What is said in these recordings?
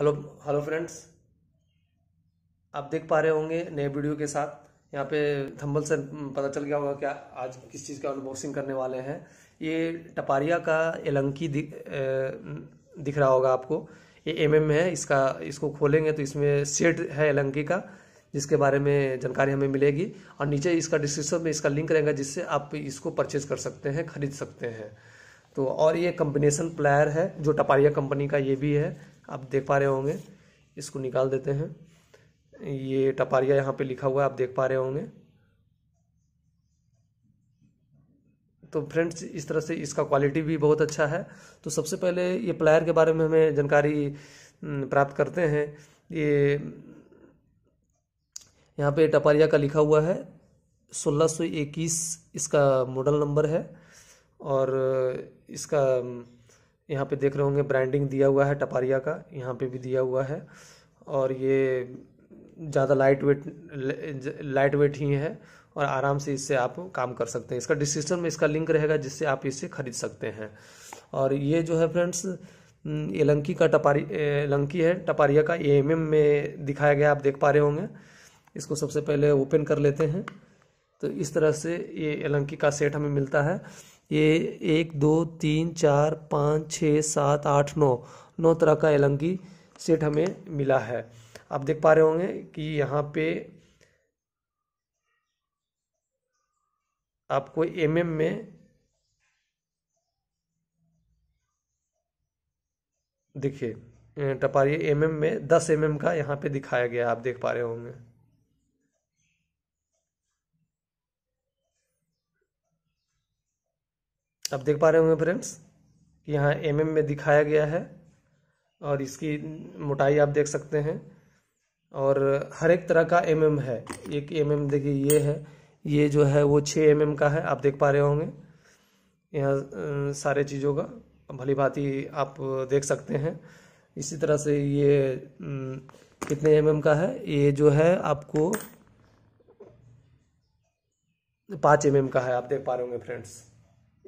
hello hello friends आप देख पा रहे होंगे नए वीडियो के साथ यहाँ पे थंबल से पता चल गया होगा क्या आज किस चीज़ का अनबॉक्सिंग करने वाले हैं ये टपारिया का एलंकी दिख दिख रहा होगा आपको ये एम एम है इसका इसको खोलेंगे तो इसमें सेट है एलंकी का जिसके बारे में जानकारी हमें मिलेगी और नीचे इसका डिस्क्रिप्शन में इसका लिंक रहेगा जिससे आप इसको परचेज कर सकते हैं खरीद सकते हैं तो और ये कम्बिनेसन प्लायर है जो टपारिया कंपनी का ये भी है आप देख पा रहे होंगे इसको निकाल देते हैं ये टपारिया यहाँ पे लिखा हुआ है आप देख पा रहे होंगे तो फ्रेंड्स इस तरह से इसका क्वालिटी भी बहुत अच्छा है तो सबसे पहले ये प्लायर के बारे में हमें जानकारी प्राप्त करते हैं ये यहाँ पे टपारिया का लिखा हुआ है 1621 इसका मॉडल नंबर है और इसका यहाँ पे देख रहे होंगे ब्रांडिंग दिया हुआ है टपारिया का यहाँ पे भी दिया हुआ है और ये ज़्यादा लाइट वेट लाइट वेट ही है और आराम से इससे आप काम कर सकते हैं इसका डिस्क्रिप्शन में इसका लिंक रहेगा जिससे आप इसे खरीद सकते हैं और ये जो है फ्रेंड्स हम्म, ये लंकी का टपारी लंकी है टपारिया का ए में दिखाया गया आप देख पा रहे होंगे इसको सबसे पहले ओपन कर लेते हैं तो इस तरह से ये एलंकी का सेट हमें मिलता है ये एक दो तीन चार पाँच छः सात आठ नौ नौ तरह का एलंकी सेट हमें मिला है आप देख पा रहे होंगे कि यहाँ पे आपको एम एम में देखिए टपारी एम एम में दस एम एम का यहाँ पे दिखाया गया आप देख पा रहे होंगे आप देख पा रहे होंगे फ्रेंड्स कि यहाँ एम में दिखाया गया है और इसकी मोटाई आप देख सकते हैं और हर एक तरह का एम है एक एम देखिए ये है ये जो है वो छः एम का है आप देख पा रहे होंगे यहाँ सारे चीज़ों का भली भांति आप देख सकते हैं इसी तरह से ये कितने एम का है ये जो है आपको पाँच एम का है आप देख पा रहे होंगे फ्रेंड्स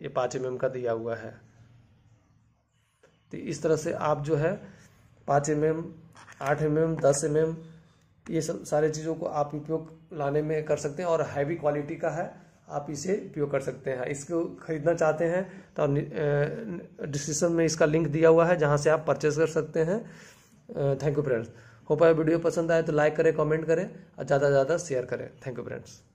ये पाँच एम का दिया हुआ है तो इस तरह से आप जो है पाँच एम एम आठ एम एम दस एम एम ये सब सारे चीज़ों को आप उपयोग लाने में कर सकते हैं और हैवी क्वालिटी का है आप इसे उपयोग कर सकते हैं इसको खरीदना चाहते हैं तो डिस्क्रिप्शन में इसका लिंक दिया हुआ है जहाँ से आप परचेज कर सकते हैं thank you friends hope I video पसंद आए तो लाइक करें कमेंट करें और ज़्यादा से ज़्यादा शेयर करें थैंक यू फ्रेंड्स